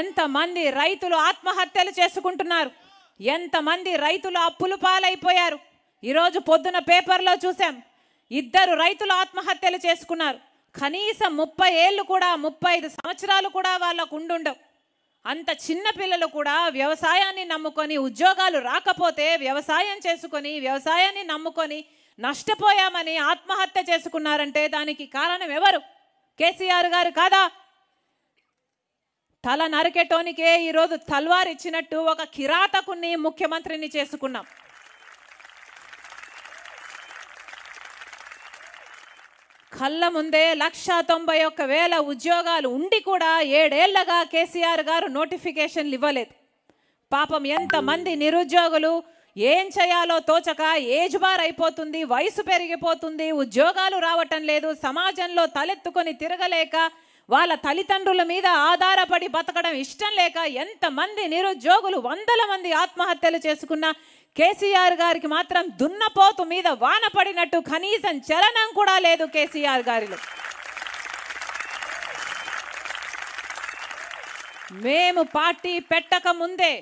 ఎంతమంది రైతులు ఆత్మహత్యలు చేసుకుంటున్నారు ఎంతమంది రైతులు అప్పులు పాలైపోయారు ఈరోజు పొద్దున పేపర్లో చూసాం ఇద్దరు రైతులు ఆత్మహత్యలు చేసుకున్నారు కనీసం ముప్పై ఏళ్ళు కూడా ముప్పై ఐదు సంవత్సరాలు కూడా వాళ్ళకు ఉండుండవు అంత చిన్న పిల్లలు కూడా వ్యవసాయాన్ని నమ్ముకొని ఉద్యోగాలు రాకపోతే వ్యవసాయం చేసుకొని వ్యవసాయాన్ని నమ్ముకొని నష్టపోయామని ఆత్మహత్య చేసుకున్నారంటే దానికి కారణం ఎవరు కేసీఆర్ గారు కాదా తల నరికెటోనికే ఈరోజు తల్వార్ ఇచ్చినట్టు ఒక కిరాతకుని ముఖ్యమంత్రిని చేసుకున్నాం కళ్ళ ముందే లక్ష తొంభై ఒక్క వేల ఉద్యోగాలు ఉండి కూడా ఏడేళ్లగా కేసీఆర్ గారు నోటిఫికేషన్లు ఇవ్వలేదు పాపం ఎంతమంది నిరుద్యోగులు ఏం చేయాలో తోచక ఏజ్ బార్ అయిపోతుంది వయసు పెరిగిపోతుంది ఉద్యోగాలు రావటం లేదు సమాజంలో తలెత్తుకొని తిరగలేక వాళ్ళ తల్లిదండ్రుల మీద ఆధారపడి బతకడం ఇష్టం లేక ఎంతమంది నిరుద్యోగులు వందల మంది ఆత్మహత్యలు చేసుకున్న కేసీఆర్ గారికి మాత్రం దున్నపోతు మీద వాన పడినట్టు కనీసం చలనం కూడా లేదు కేసీఆర్ గారిలో మేము పార్టీ పెట్టక ముందే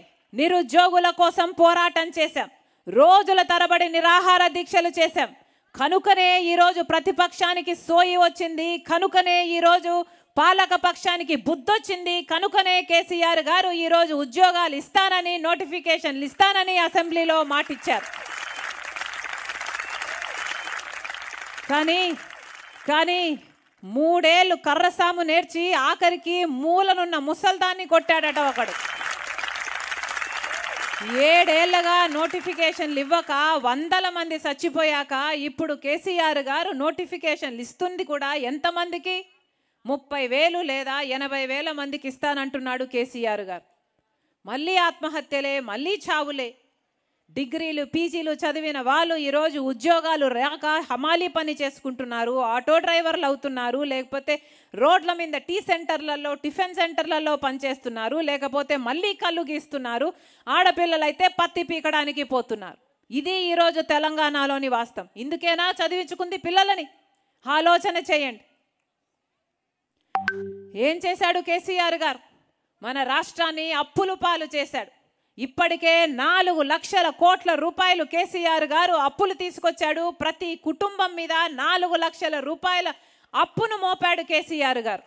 నిరుద్యోగుల కోసం పోరాటం చేశాం రోజుల తరబడి నిరాహార దీక్షలు చేశాం కనుకనే ఈరోజు ప్రతిపక్షానికి సోయి వచ్చింది కనుకనే ఈరోజు పాలక పక్షానికి బుద్ధొచ్చింది కనుకనే కేసీఆర్ గారు ఈరోజు ఉద్యోగాలు ఇస్తానని నోటిఫికేషన్లు ఇస్తానని అసెంబ్లీలో మాటిచ్చారు కానీ కానీ మూడేళ్ళు కర్రసాము నేర్చి ఆఖరికి మూలనున్న ముసల్దాన్ని కొట్టాడట ఒకడు ఏడేళ్లగా నోటిఫికేషన్లు ఇవ్వక వందల మంది చచ్చిపోయాక ఇప్పుడు కేసీఆర్ గారు నోటిఫికేషన్లు ఇస్తుంది కూడా ఎంతమందికి ముప్పై వేలు లేదా ఎనభై వేల మందికి ఇస్తానంటున్నాడు కేసీఆర్ గారు మళ్ళీ ఆత్మహత్యలే మళ్ళీ చావులే డిగ్రీలు పీజీలు చదివిన వాళ్ళు ఈరోజు ఉద్యోగాలు రాక హమాలీ పని చేసుకుంటున్నారు ఆటో డ్రైవర్లు అవుతున్నారు లేకపోతే రోడ్ల మీద టీ సెంటర్లలో టిఫిన్ సెంటర్లలో పనిచేస్తున్నారు లేకపోతే మళ్ళీ కళ్ళు గీస్తున్నారు ఆడపిల్లలైతే పత్తి పీకడానికి పోతున్నారు ఇది ఈరోజు తెలంగాణలోని వాస్తవం ఇందుకేనా చదివించుకుంది పిల్లలని ఆలోచన చేయండి ఏం చేశాడు కేసీఆర్ గారు మన రాష్ట్రాన్ని అప్పులు పాలు చేశాడు ఇప్పటికే నాలుగు లక్షల కోట్ల రూపాయలు కేసీఆర్ గారు అప్పులు తీసుకొచ్చాడు ప్రతి కుటుంబం మీద నాలుగు లక్షల రూపాయల అప్పును మోపాడు కేసీఆర్ గారు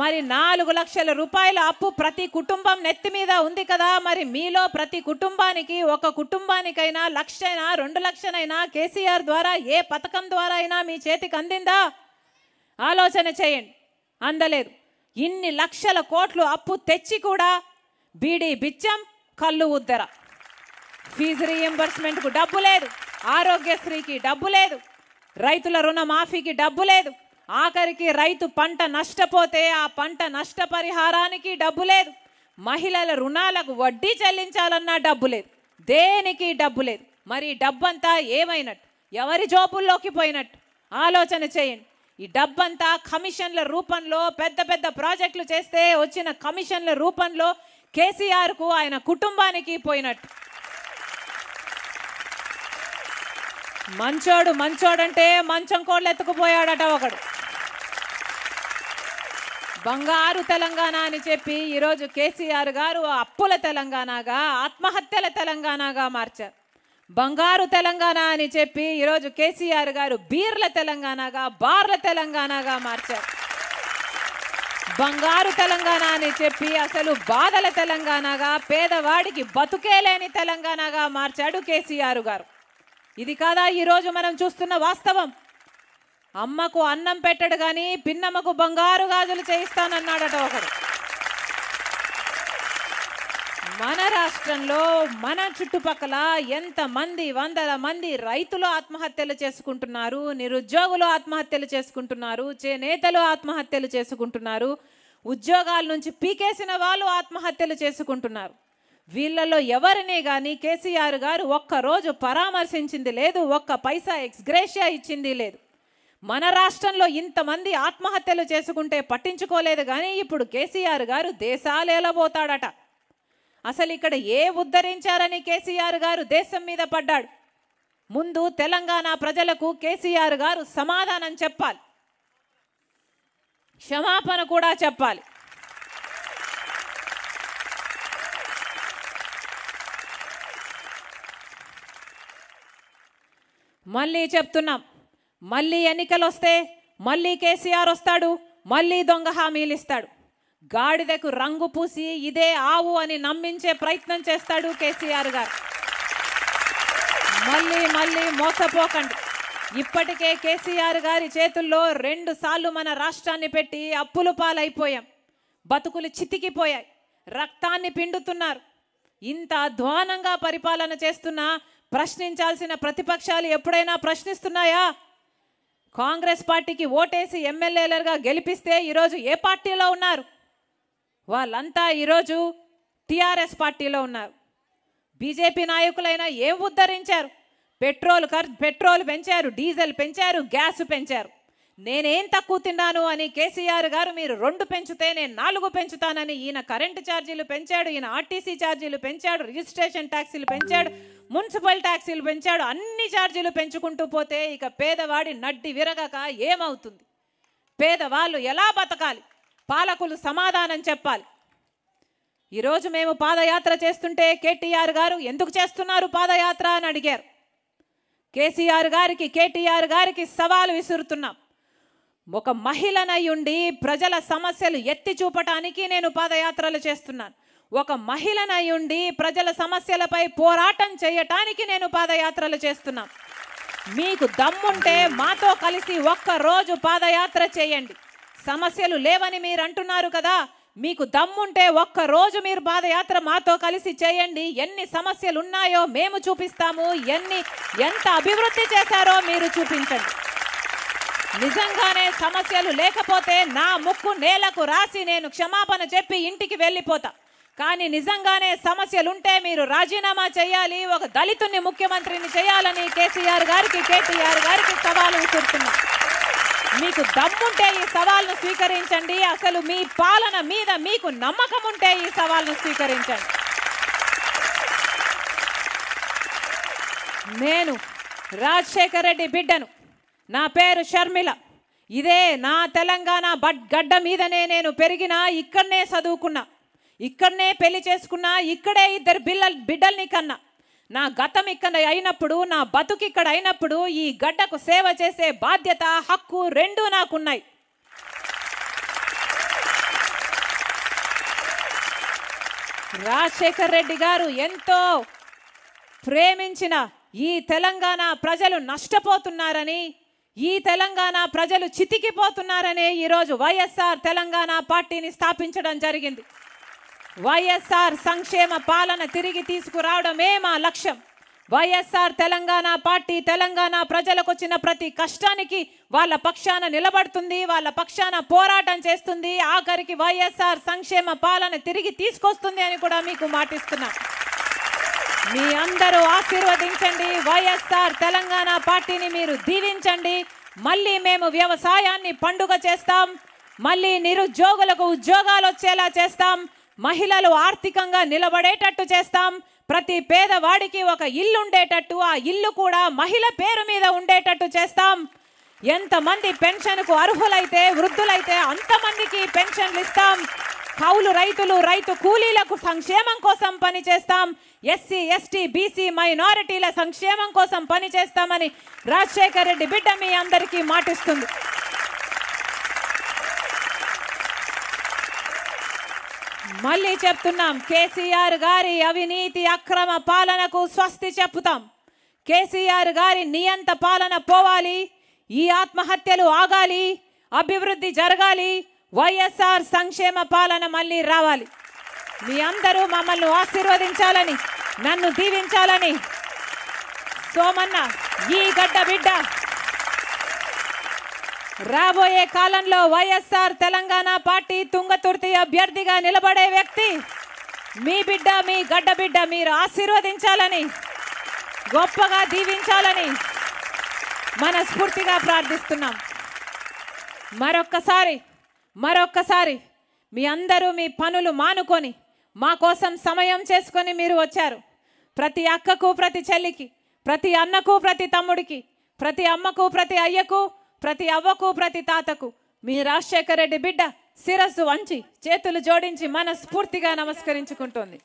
మరి నాలుగు లక్షల రూపాయల అప్పు ప్రతి కుటుంబం నెత్తి మీద ఉంది కదా మరి మీలో ప్రతి కుటుంబానికి ఒక కుటుంబానికైనా లక్షైనా రెండు లక్షలైనా కేసీఆర్ ద్వారా ఏ పథకం ద్వారా అయినా మీ చేతికి అందిందా ఆలోచన చేయండి అందలేదు ఇన్ని లక్షల కోట్లు అప్పు తెచ్చి కూడా బీడీ బిచ్చం కళ్ళు ఉద్దర ఫీజు రీఎంబర్స్మెంట్కు డబ్బు లేదు ఆరోగ్యశ్రీకి డబ్బు లేదు రైతుల రుణమాఫీకి డబ్బు లేదు ఆఖరికి రైతు పంట నష్టపోతే ఆ పంట నష్టపరిహారానికి డబ్బు లేదు మహిళల రుణాలకు వడ్డీ చెల్లించాలన్నా డబ్బు లేదు దేనికి డబ్బు లేదు మరి డబ్బంతా ఏమైనట్టు ఎవరి జోబుల్లోకి పోయినట్టు ఆలోచన చేయండి ఈ డబ్బంతా కమిషన్ల రూపంలో పెద్ద పెద్ద ప్రాజెక్టులు చేస్తే వచ్చిన కమిషన్ల రూపంలో కేసీఆర్కు ఆయన కుటుంబానికి పోయినట్టు మంచోడు మంచోడంటే మంచం కోళ్ళు ఎత్తుకుపోయాడట ఒకడు బంగారు తెలంగాణ అని చెప్పి ఈరోజు కేసీఆర్ గారు అప్పుల తెలంగాణగా ఆత్మహత్యల తెలంగాణగా మార్చారు బంగారు తెలంగాణ అని చెప్పి ఈరోజు కేసీఆర్ గారు బీర్ల తెలంగాణగా బార్ల తెలంగాణగా మార్చారు బంగారు తెలంగాణ అని చెప్పి అసలు బాధల తెలంగాణగా పేదవాడికి బతుకే లేని తెలంగాణగా మార్చాడు కేసీఆర్ గారు ఇది కాదా ఈరోజు మనం చూస్తున్న వాస్తవం అమ్మకు అన్నం పెట్టడు కానీ పిన్నమ్మకు బంగారు గాజులు చేయిస్తానన్నాడట ఒకడు మన రాష్ట్రంలో మన చుట్టుపక్కల ఎంతమంది వందల మంది రైతులు ఆత్మహత్యలు చేసుకుంటున్నారు నిరుద్యోగులు ఆత్మహత్యలు చేసుకుంటున్నారు చేనేతలు ఆత్మహత్యలు చేసుకుంటున్నారు ఉద్యోగాల నుంచి పీకేసిన వాళ్ళు ఆత్మహత్యలు చేసుకుంటున్నారు వీళ్ళలో ఎవరిని కానీ కేసీఆర్ గారు ఒక్కరోజు పరామర్శించింది లేదు ఒక్క పైసా ఎక్స్గ్రేషియా ఇచ్చింది లేదు మన రాష్ట్రంలో ఇంతమంది ఆత్మహత్యలు చేసుకుంటే పట్టించుకోలేదు కానీ ఇప్పుడు కేసీఆర్ గారు దేశాలు పోతాడట అసలు ఇక్కడ ఏ ఉద్ధరించారని కేసీఆర్ గారు దేశం మీద పడ్డాడు ముందు తెలంగాణ ప్రజలకు కేసీఆర్ గారు సమాధానం చెప్పాలి క్షమాపణ కూడా చెప్పాలి మళ్ళీ చెప్తున్నాం మళ్ళీ ఎన్నికలు వస్తే మళ్ళీ కేసీఆర్ వస్తాడు మళ్ళీ దొంగ హామీలు ఇస్తాడు గాడిదకు రంగు పూసి ఇదే ఆవు అని నమ్మించే ప్రయత్నం చేస్తాడు కేసీఆర్ గారు మళ్ళీ మళ్ళీ మోసపోకండి ఇప్పటికే కేసీఆర్ గారి చేతుల్లో రెండు సార్లు మన రాష్ట్రాన్ని పెట్టి అప్పులు పాలైపోయాం బతుకులు చితికిపోయాయి రక్తాన్ని పిండుతున్నారు ఇంత అధ్వానంగా పరిపాలన చేస్తున్నా ప్రశ్నించాల్సిన ప్రతిపక్షాలు ఎప్పుడైనా ప్రశ్నిస్తున్నాయా కాంగ్రెస్ పార్టీకి ఓటేసి ఎమ్మెల్యేలుగా గెలిపిస్తే ఈరోజు ఏ పార్టీలో ఉన్నారు వాళ్ళంతా ఈరోజు టీఆర్ఎస్ పార్టీలో ఉన్నారు బీజేపీ నాయకులైనా ఏం ఉద్ధరించారు పెట్రోల్ ఖర్చు పెట్రోల్ పెంచారు డీజిల్ పెంచారు గ్యాస్ పెంచారు నేనేం తక్కువ తిన్నాను అని కేసీఆర్ గారు మీరు రెండు పెంచితే నేను నాలుగు పెంచుతానని ఈయన కరెంటు ఛార్జీలు పెంచాడు ఈయన ఆర్టీసీ ఛార్జీలు పెంచాడు రిజిస్ట్రేషన్ ట్యాక్సీలు పెంచాడు మున్సిపల్ ట్యాక్సీలు పెంచాడు అన్ని ఛార్జీలు పెంచుకుంటూ పోతే ఇక పేదవాడి నడ్డి విరగక ఏమవుతుంది పేదవాళ్ళు ఎలా బతకాలి పాలకులు సమాధానం చెప్పాలి ఈరోజు మేము పాదయాత్ర చేస్తుంటే కేటీఆర్ గారు ఎందుకు చేస్తున్నారు పాదయాత్ర అని అడిగారు కేసీఆర్ గారికి కేటీఆర్ గారికి సవాలు విసురుతున్నాం ఒక మహిళనై ఉండి ప్రజల సమస్యలు ఎత్తి చూపటానికి నేను పాదయాత్రలు చేస్తున్నాను ఒక మహిళనై ఉండి ప్రజల సమస్యలపై పోరాటం చేయటానికి నేను పాదయాత్రలు చేస్తున్నాను మీకు దమ్ముంటే మాతో కలిసి ఒక్కరోజు పాదయాత్ర చేయండి సమస్యలు లేవని మీరు అంటున్నారు కదా మీకు దమ్ముంటే ఒక్కరోజు మీరు పాదయాత్ర మాతో కలిసి చేయండి ఎన్ని సమస్యలు ఉన్నాయో మేము చూపిస్తాము ఎన్ని ఎంత అభివృద్ధి చేశారో మీరు చూపించండి నిజంగానే సమస్యలు లేకపోతే నా ముక్కు నేలకు రాసి నేను క్షమాపణ చెప్పి ఇంటికి వెళ్ళిపోతా కానీ నిజంగానే సమస్యలుంటే మీరు రాజీనామా చేయాలి ఒక దళితుని ముఖ్యమంత్రిని చేయాలని కేసీఆర్ గారికి కేటీఆర్ గారికి సవాలు విసురుతున్నా మీకు దమ్ముంటే ఈ సవాల్ను స్వీకరించండి అసలు మీ పాలన మీద మీకు నమ్మకం ఉంటే ఈ సవాల్ను స్వీకరించండి నేను రాజశేఖర్ రెడ్డి బిడ్డను నా పేరు షర్మిల ఇదే నా తెలంగాణ బడ్ గడ్డ మీదనే నేను పెరిగిన ఇక్కడనే చదువుకున్నా ఇక్కడనే పెళ్లి చేసుకున్నా ఇక్కడే ఇద్దరు బిల్ల బిడ్డల్ని కన్నా నా గతం ఇక్కడ అయినప్పుడు నా బతుకు ఇక్కడ అయినప్పుడు ఈ గడ్డకు సేవ చేసే బాధ్యత హక్కు రెండూ నాకున్నాయి రాజశేఖర్ రెడ్డి గారు ఎంతో ప్రేమించిన ఈ తెలంగాణ ప్రజలు నష్టపోతున్నారని ఈ తెలంగాణ ప్రజలు చితికిపోతున్నారని ఈరోజు వైఎస్ఆర్ తెలంగాణ పార్టీని స్థాపించడం జరిగింది వైఎస్ఆర్ సంక్షేమ పాలన తిరిగి తీసుకురావడమే మా లక్ష్యం వైఎస్ఆర్ తెలంగాణ పార్టీ తెలంగాణ ప్రజలకు వచ్చిన ప్రతి కష్టానికి వాళ్ళ పక్షాన నిలబడుతుంది వాళ్ళ పక్షాన పోరాటం చేస్తుంది ఆఖరికి వైఎస్ఆర్ సంక్షేమ పాలన తిరిగి తీసుకొస్తుంది అని కూడా మీకు మాటిస్తున్నా మీ అందరూ ఆశీర్వదించండి వైఎస్ఆర్ తెలంగాణ పార్టీని మీరు దీవించండి మళ్ళీ మేము వ్యవసాయాన్ని పండుగ చేస్తాం మళ్ళీ నిరుద్యోగులకు ఉద్యోగాలు వచ్చేలా చేస్తాం మహిళలు ఆర్థికంగా నిలబడేటట్టు చేస్తాం ప్రతి పేదవాడికి ఒక ఇల్లు ఉండేటట్టు ఆ ఇల్లు కూడా మహిళ పేరు మీద ఉండేటట్టు చేస్తాం ఎంతమంది పెన్షన్కు అర్హులైతే వృద్ధులైతే అంతమందికి పెన్షన్లు ఇస్తాం కౌలు రైతులు రైతు కూలీలకు సంక్షేమం కోసం పనిచేస్తాం ఎస్సీ ఎస్టీ బీసీ మైనారిటీల సంక్షేమం కోసం పనిచేస్తామని రాజశేఖర్ రెడ్డి బిడ్డ మీ అందరికీ మాటిస్తుంది మళ్ళీ చెప్తున్నాం కేసీఆర్ గారి అవినీతి అక్రమ పాలనకు స్వస్తి చెప్తాం కేసీఆర్ గారి నియంత పాలన పోవాలి ఈ ఆత్మహత్యలు ఆగాలి అభివృద్ధి జరగాలి వైఎస్ఆర్ సంక్షేమ పాలన మళ్ళీ రావాలి మీ అందరూ మమ్మల్ని ఆశీర్వదించాలని నన్ను దీవించాలని సోమన్న ఈ గడ్డ బిడ్డ రాబోయే కాలంలో వైఎస్ఆర్ తెలంగాణ పార్టీ తుంగతుర్తి అభ్యర్థిగా నిలబడే వ్యక్తి మీ బిడ్డ మీ గడ్డ బిడ్డ మీరు ఆశీర్వదించాలని గొప్పగా దీవించాలని మనస్ఫూర్తిగా ప్రార్థిస్తున్నాం మరొక్కసారి మరొక్కసారి మీ అందరూ మీ పనులు మానుకొని మా కోసం సమయం చేసుకొని మీరు వచ్చారు ప్రతి అక్కకు ప్రతి చెల్లికి ప్రతి అన్నకు ప్రతి తమ్ముడికి ప్రతి అమ్మకు ప్రతి అయ్యకు ప్రతి అవ్వకు ప్రతి తాతకు మీ రాజశేఖర రెడ్డి బిడ్డ శిరస్సు వంచి చేతులు జోడించి మనస్ఫూర్తిగా నమస్కరించుకుంటోంది